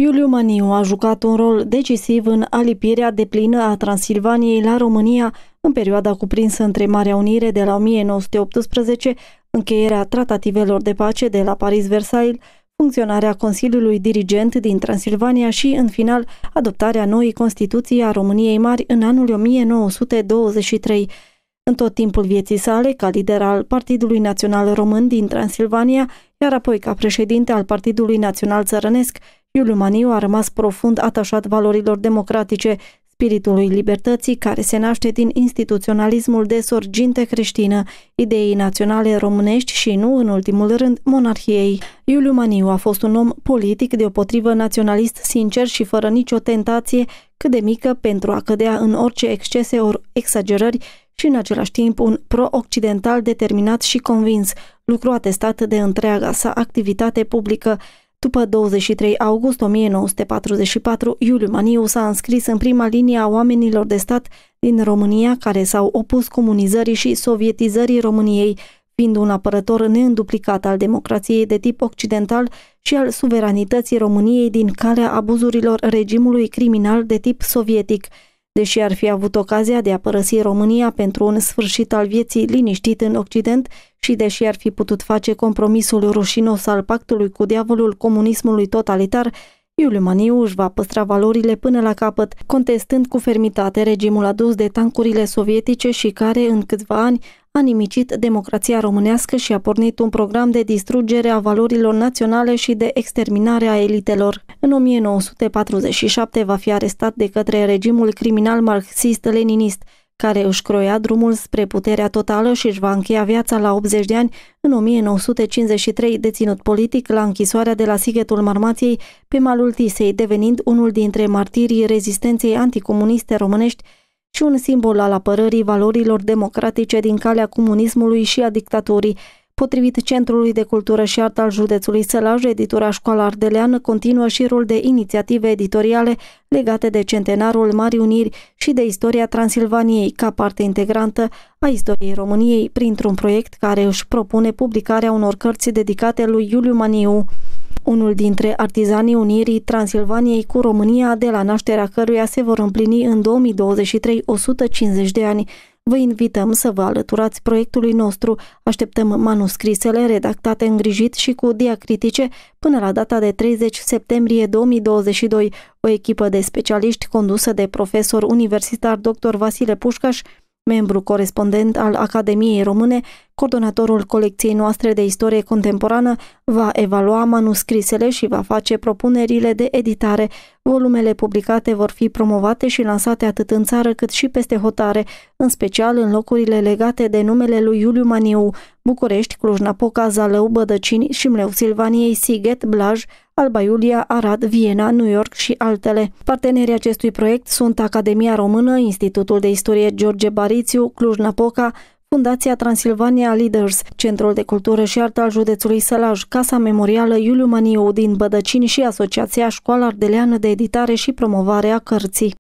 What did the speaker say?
Iuliu Maniu a jucat un rol decisiv în alipirea de plină a Transilvaniei la România în perioada cuprinsă între Marea Unire de la 1918, încheierea tratativelor de pace de la Paris-Versailles, funcționarea Consiliului Dirigent din Transilvania și, în final, adoptarea noii Constituții a României Mari în anul 1923. În tot timpul vieții sale, ca lider al Partidului Național Român din Transilvania, iar apoi ca președinte al Partidului Național Țărănesc, Iuliu Maniu a rămas profund atașat valorilor democratice, spiritului libertății care se naște din instituționalismul de sorginte creștină, ideii naționale românești și nu, în ultimul rând, monarhiei. Iuliu Maniu a fost un om politic deopotrivă naționalist sincer și fără nicio tentație cât de mică pentru a cădea în orice excese ori exagerări și în același timp un pro-occidental determinat și convins, lucru atestat de întreaga sa activitate publică. După 23 august 1944, Iuliu Maniu s-a înscris în prima linie a oamenilor de stat din România care s-au opus comunizării și sovietizării României, fiind un apărător neînduplicat al democrației de tip occidental și al suveranității României din calea abuzurilor regimului criminal de tip sovietic – Deși ar fi avut ocazia de a părăsi România pentru un sfârșit al vieții liniștit în Occident și deși ar fi putut face compromisul rușinos al pactului cu diavolul comunismului totalitar, Iuliu Maniu își va păstra valorile până la capăt, contestând cu fermitate regimul adus de tancurile sovietice și care, în câțiva ani, a nimicit democrația românească și a pornit un program de distrugere a valorilor naționale și de exterminare a elitelor. În 1947 va fi arestat de către regimul criminal marxist-leninist, care își croia drumul spre puterea totală și își va încheia viața la 80 de ani în 1953, deținut politic la închisoarea de la Sighetul Marmației pe malul Tisei, devenind unul dintre martirii rezistenței anticomuniste românești și un simbol al apărării valorilor democratice din calea comunismului și a dictaturii, Potrivit Centrului de Cultură și Artă al județului Sălaj, editura Școala Ardeleană continuă șirul de inițiative editoriale legate de centenarul Marii Uniri și de istoria Transilvaniei ca parte integrantă a istoriei României printr-un proiect care își propune publicarea unor cărți dedicate lui Iuliu Maniu unul dintre artizanii unirii Transilvaniei cu România, de la nașterea căruia se vor împlini în 2023 150 de ani. Vă invităm să vă alăturați proiectului nostru. Așteptăm manuscrisele redactate îngrijit și cu diacritice până la data de 30 septembrie 2022. O echipă de specialiști condusă de profesor universitar dr. Vasile Pușcaș membru corespondent al Academiei Române, coordonatorul colecției noastre de istorie contemporană va evalua manuscrisele și va face propunerile de editare. Volumele publicate vor fi promovate și lansate atât în țară cât și peste hotare, în special în locurile legate de numele lui Iuliu Maniu, București, Cluj-Napoca, Zalău, Bădăcini, Șimleu, Silvaniei, Siget, Blaj, Alba Iulia, Arad, Viena, New York și altele. Partenerii acestui proiect sunt Academia Română, Institutul de Istorie George Barițiu, Cluj-Napoca, Fundația Transilvania Leaders, Centrul de Cultură și Artă al județului Sălaj, Casa Memorială Iuliu Maniu din Bădăcini și Asociația Școală Ardeleană de Editare și Promovare a Cărții.